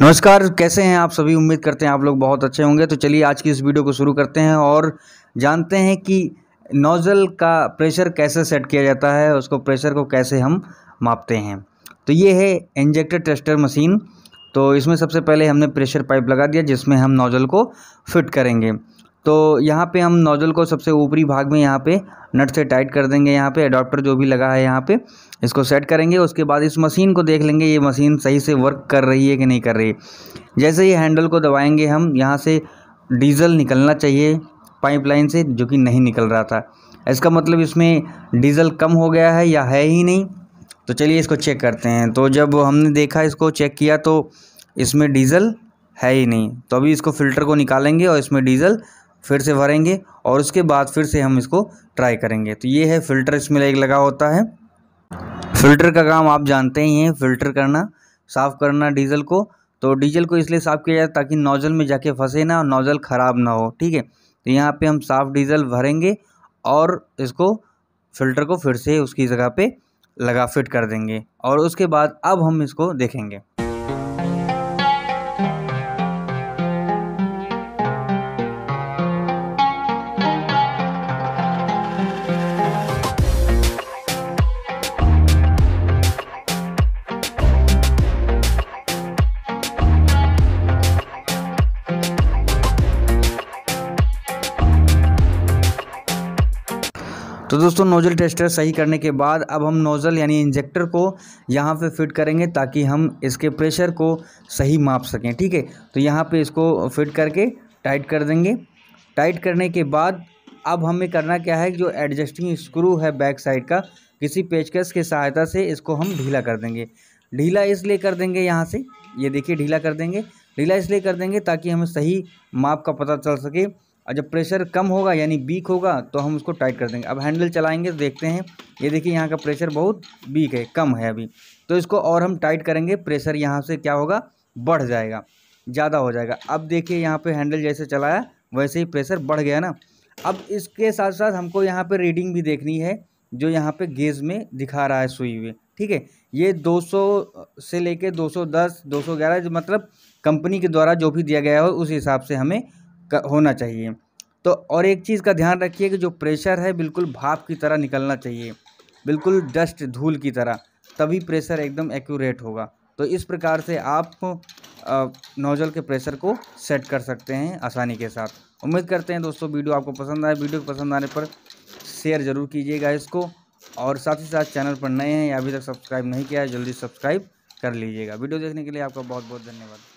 नमस्कार कैसे हैं आप सभी उम्मीद करते हैं आप लोग बहुत अच्छे होंगे तो चलिए आज की इस वीडियो को शुरू करते हैं और जानते हैं कि नोज़ल का प्रेशर कैसे सेट किया जाता है उसको प्रेशर को कैसे हम मापते हैं तो ये है इंजेक्टर टेस्टर मशीन तो इसमें सबसे पहले हमने प्रेशर पाइप लगा दिया जिसमें हम नोज़ल को फिट करेंगे तो यहाँ पे हम नोज़ल को सबसे ऊपरी भाग में यहाँ पे नट से टाइट कर देंगे यहाँ पे अडॉप्टर जो भी लगा है यहाँ पे इसको सेट करेंगे उसके बाद इस मशीन को देख लेंगे ये मशीन सही से वर्क कर रही है कि नहीं कर रही जैसे ही हैंडल को दबाएंगे हम यहाँ से डीजल निकलना चाहिए पाइपलाइन से जो कि नहीं निकल रहा था इसका मतलब इसमें डीजल कम हो गया है या है ही नहीं तो चलिए इसको चेक करते हैं तो जब हमने देखा इसको चेक किया तो इसमें डीजल है ही नहीं तो अभी इसको फ़िल्टर को निकालेंगे और इसमें डीजल फिर से भरेंगे और उसके बाद फिर से हम इसको ट्राई करेंगे तो ये है फ़िल्टर इसमें लगा होता है फ़िल्टर का काम आप जानते ही हैं फ़िल्टर करना साफ़ करना डीजल को तो डीजल को इसलिए साफ़ किया जाए ताकि नोज़ल में जाके फंसे ना और नोज़ल ख़राब ना हो ठीक है तो यहाँ पे हम साफ़ डीजल भरेंगे और इसको फ़िल्टर को फिर से उसकी जगह पे लगा फिट कर देंगे और उसके बाद अब हम इसको देखेंगे तो दोस्तों नोज़ल टेस्टर सही करने के बाद अब हम नोज़ल यानी इंजेक्टर को यहाँ पे फिट करेंगे ताकि हम इसके प्रेशर को सही माप सकें ठीक है तो यहाँ पे इसको फिट करके टाइट कर देंगे टाइट करने के बाद अब हमें करना क्या है जो एडजस्टिंग स्क्रू है बैक साइड का किसी पेचकस की सहायता से इसको हम ढीला कर देंगे ढीला इसलिए कर देंगे यहाँ से ये देखिए ढीला कर देंगे ढीला इसलिए कर देंगे ताकि हमें सही माप का पता चल सके और जब प्रेशर कम होगा यानी वीक होगा तो हम उसको टाइट कर देंगे अब हैंडल चलाएंगे तो देखते हैं ये देखिए यहाँ का प्रेशर बहुत वीक है कम है अभी तो इसको और हम टाइट करेंगे प्रेशर यहाँ से क्या होगा बढ़ जाएगा ज़्यादा हो जाएगा अब देखिए यहाँ पे हैंडल जैसे चलाया वैसे ही प्रेशर बढ़ गया ना अब इसके साथ साथ हमको यहाँ पर रीडिंग भी देखनी है जो यहाँ पर गेज में दिखा रहा है सुई हुए ठीक है ये दो से लेके दो सौ मतलब कंपनी के द्वारा जो भी दिया गया हो उस हिसाब से हमें होना चाहिए तो और एक चीज़ का ध्यान रखिए कि जो प्रेशर है बिल्कुल भाप की तरह निकलना चाहिए बिल्कुल डस्ट धूल की तरह तभी प्रेशर एकदम एक्यूरेट होगा तो इस प्रकार से आप नोज़ल के प्रेशर को सेट कर सकते हैं आसानी के साथ उम्मीद करते हैं दोस्तों वीडियो आपको पसंद आए वीडियो पसंद आने पर शेयर ज़रूर कीजिएगा इसको और साथ ही साथ चैनल पर नए हैं या अभी तक सब्सक्राइब नहीं किया है जल्दी सब्सक्राइब कर लीजिएगा वीडियो देखने के लिए आपका बहुत बहुत धन्यवाद